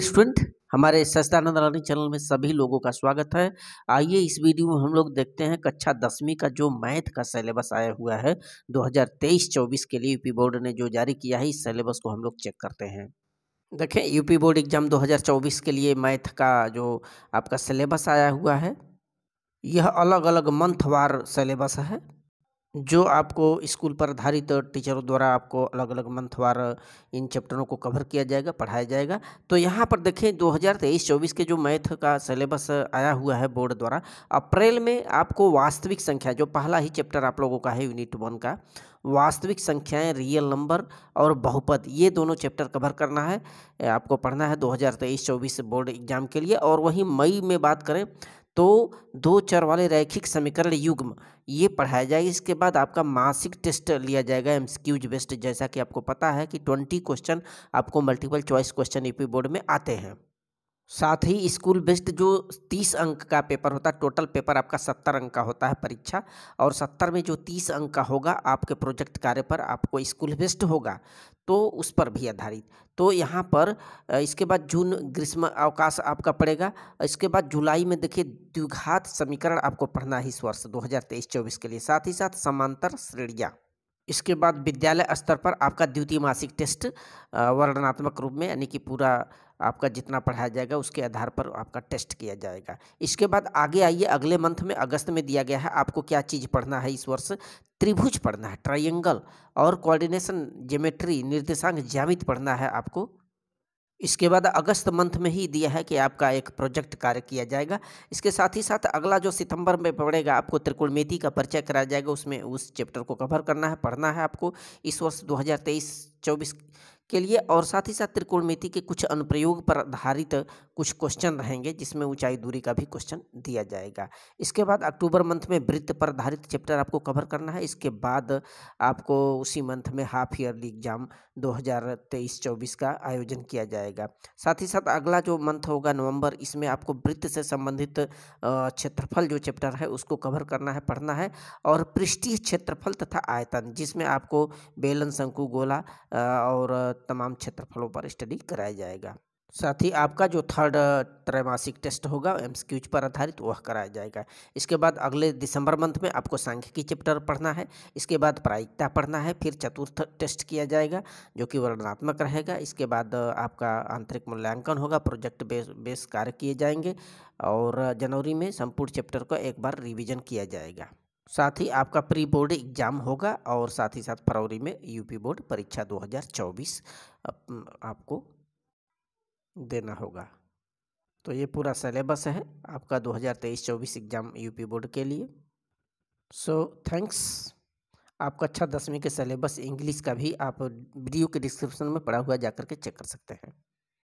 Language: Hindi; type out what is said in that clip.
स्टूडेंट हमारे सस्तानंद रानी चैनल में सभी लोगों का स्वागत है आइए इस वीडियो में हम लोग देखते हैं कक्षा दसवीं का जो मैथ का सिलेबस आया हुआ है 2023-24 के लिए यूपी बोर्ड ने जो जारी किया है इस सिलेबस को हम लोग चेक करते हैं देखें यूपी बोर्ड एग्जाम 2024 के लिए मैथ का जो आपका सिलेबस आया हुआ है यह अलग अलग मंथवार सिलेबस है जो आपको स्कूल पर आधारित टीचरों द्वारा आपको अलग अलग मंथवार इन चैप्टरों को कवर किया जाएगा पढ़ाया जाएगा तो यहाँ पर देखें 2023-24 के जो मैथ का सिलेबस आया हुआ है बोर्ड द्वारा अप्रैल में आपको वास्तविक संख्या जो पहला ही चैप्टर आप लोगों का है यूनिट वन का वास्तविक संख्याएं रियल नंबर और बहुपद ये दोनों चैप्टर कवर करना है आपको पढ़ना है दो हज़ार बोर्ड एग्जाम के लिए और वहीं मई में बात करें तो दो चर वाले रैखिक समीकरण युग्म ये पढ़ाया जाए इसके बाद आपका मासिक टेस्ट लिया जाएगा एम क्यूज बेस्ट जैसा कि आपको पता है कि ट्वेंटी क्वेश्चन आपको multiple choice question UP board में आते हैं साथ ही स्कूल बेस्ड जो तीस अंक का पेपर होता है टोटल पेपर आपका सत्तर अंक का होता है परीक्षा और सत्तर में जो तीस अंक का होगा आपके प्रोजेक्ट कार्य पर आपको स्कूल बेस्ड होगा तो उस पर भी आधारित तो यहाँ पर इसके बाद जून ग्रीष्म अवकाश आपका पड़ेगा इसके बाद जुलाई में देखिए द्विघात समीकरण आपको पढ़ना है इस वर्ष दो हज़ार के लिए साथ ही साथ समांतर श्रेणियाँ इसके बाद विद्यालय स्तर पर आपका द्वितीय मासिक टेस्ट वर्णनात्मक रूप में यानी कि पूरा आपका जितना पढ़ाया जाएगा उसके आधार पर आपका टेस्ट किया जाएगा इसके बाद आगे आइए अगले मंथ में अगस्त में दिया गया है आपको क्या चीज़ पढ़ना है इस वर्ष त्रिभुज पढ़ना है ट्राइंगल और कोऑर्डिनेशन ज्योमेट्री निर्देशांक ज्यामित पढ़ना है आपको इसके बाद अगस्त मंथ में ही दिया है कि आपका एक प्रोजेक्ट कार्य किया जाएगा इसके साथ ही साथ अगला जो सितंबर में पड़ेगा आपको त्रिकोणमिति का परिचय कराया जाएगा उसमें उस चैप्टर को कवर करना है पढ़ना है आपको इस वर्ष 2023-24 के लिए और साथ ही साथ त्रिकोणमिति के कुछ अनुप्रयोग पर आधारित कुछ क्वेश्चन रहेंगे जिसमें ऊंचाई दूरी का भी क्वेश्चन दिया जाएगा इसके बाद अक्टूबर मंथ में वृत्त पर आधारित चैप्टर आपको कवर करना है इसके बाद आपको उसी मंथ में हाफ ईयरली एग्जाम 2023-24 का आयोजन किया जाएगा साथ ही साथ अगला जो मंथ होगा नवम्बर इसमें आपको वृत्त से संबंधित क्षेत्रफल जो चैप्टर है उसको कवर करना है पढ़ना है और पृष्ठीय क्षेत्रफल तथा आयतन जिसमें आपको बेलन शंकु गोला और तमाम क्षेत्रफलों पर स्टडी कराया जाएगा साथ ही आपका जो थर्ड uh, त्रैमासिक टेस्ट होगा एम पर आधारित वह कराया जाएगा इसके बाद अगले दिसंबर मंथ में आपको सांख्यिकी चैप्टर पढ़ना है इसके बाद प्रायिकता पढ़ना है फिर चतुर्थ टेस्ट किया जाएगा जो कि वर्णनात्मक रहेगा इसके बाद uh, आपका आंतरिक मूल्यांकन होगा प्रोजेक्ट बेस बेस कार्य किए जाएंगे और जनवरी में संपूर्ण चैप्टर को एक बार रिविजन किया जाएगा साथ ही आपका प्री बोर्ड एग्ज़ाम होगा और साथ ही साथ फरवरी में यूपी बोर्ड परीक्षा 2024 आपको देना होगा तो ये पूरा सिलेबस है आपका 2023-24 एग्ज़ाम यूपी बोर्ड के लिए सो so, थैंक्स आपका अच्छा दसवीं के सिलेबस इंग्लिश का भी आप वीडियो के डिस्क्रिप्शन में पड़ा हुआ जाकर के चेक कर सकते हैं